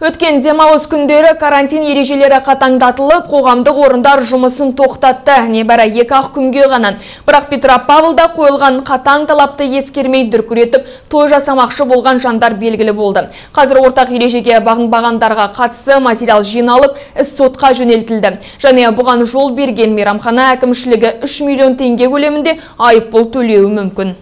Өткен демалыс күндері карантин ережелері қатаңдатылып, қоғамдық орындар жұмысын тоқтатты, небәрі екі ақ күнге ғана. Бірақ Петропавлда қойылған қатаң талапты ескермей дүркіретіп, той жасамақшы болған жандар белгілі болды. Қазір ортақ ережеге бағынбағандарға қатысы материал жиналып, іс сотқа жөнелтілді. Және бұған жол берген мерамхана әкімшілігі 3 миллион теңге көлемінде айыппұл төлеуі мүмкін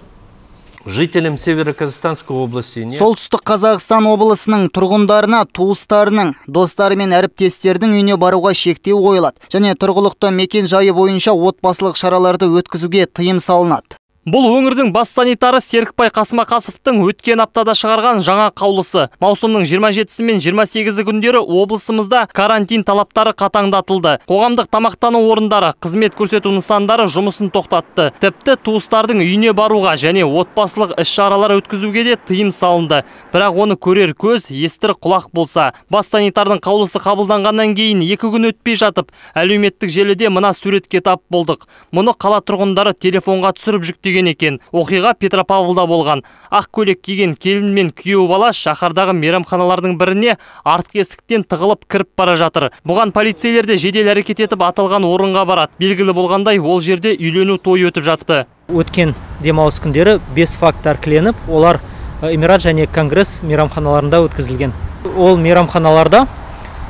жителям Северо-Казахстанской области. Солтүстік Қазақстан облысының тұрғындарына туыстарының, достары мен әріптестердің үйіне баруға шектеу қойылады және тұрғылықты мекен жайы бойынша отбасылық шараларды өткізуге тыйым салынады. Бұл өңірдің бас санитары Серікбай Қасымақасовтың өткен аптада шығарған жаңа қаулысы. Маусымның 27-сі мен 28-і күндері облысымызда карантин талаптары қатаңдатылды. Қоғамдық тамақтаны орындары, қызмет көрсету нысандары жұмысын тоқтатты. Тіпті туыстардың үйіне баруға және отбасылық іс-шаралар өткізуге де тыйым салынды. Бірақ оны көрер көз, естір құлақ болса, бас санитардың қаулысы қабылданғаннан кейін екі күн өтпей жатып, әлеуметтік желіде мына суретке тап болдық. Мұны қала тұрғындары телефонға түсіріп жүктеген екен оқиға петропавлда болған ақ көлек киген келін мен күйеу бала шаһардағы мейрамханалардың біріне артқы есіктен тығылып кіріп бара жатыр бұған полицейлер де жедел әрекет етіп аталған орынға барады белгілі болғандай ол жерде үйлену тойы өтіп жатты өткен демалыс күндері бес факт тәркіленіп, олар э, эмират және конгресс мейрамханаларында өткізілген ол мейрамханаларда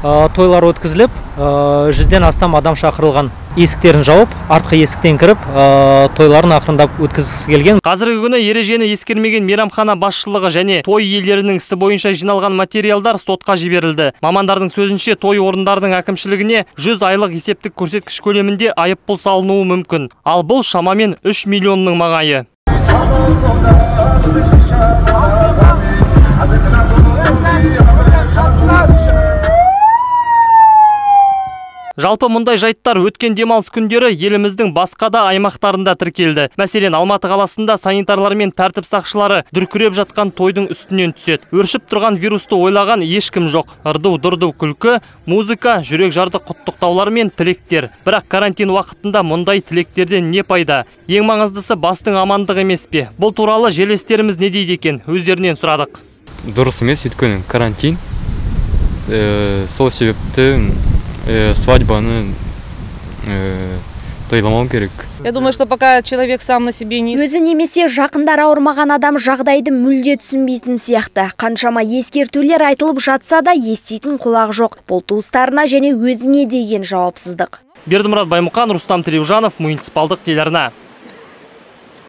Э, тойлар өткізіліп э, жүзден астам адам шақырылған есіктерін жауып артқы есіктен кіріп э, тойларын ақырындап өткізгісі келген қазіргі күні ережені ескермеген мейрамхана басшылығы және той иелерінің ісі бойынша жиналған материалдар сотқа жіберілді мамандардың сөзінше той орындардың әкімшілігіне жүз айлық есептік көрсеткіш көлемінде айыппұл салынуы мүмкін ал бұл шамамен үш миллионның маңайы жалпы мұндай жайттар өткен демалыс күндері еліміздің басқа да аймақтарында тіркелді мәселен алматы қаласында санитарлар мен тәртіп сақшылары дүркіреп жатқан тойдың үстінен түседі өршіп тұрған вирусты ойлаған ешкім жоқ ырду дырду күлкі музыка жарды құттықтаулар мен тілектер бірақ карантин уақытында мұндай тілектерден не пайда ең маңыздысы бастың амандығы емес пе бұл туралы жерлестеріміз не дейді екен өздерінен сұрадық дұрыс емес өйткені карантин э, сол себепті э, свадьба ну, э, тойламау керек я думаю что пока человек сам на себе не өзі немесе жақындары ауырмаған адам жағдайды мүлде түсінбейтін сияқты қаншама ескертулер айтылып жатса да еститін құлақ жоқ бұл туыстарына және өзіне деген жауапсыздық бердімұрат баймұқан рустам тілеужанов муниципалдық телеарна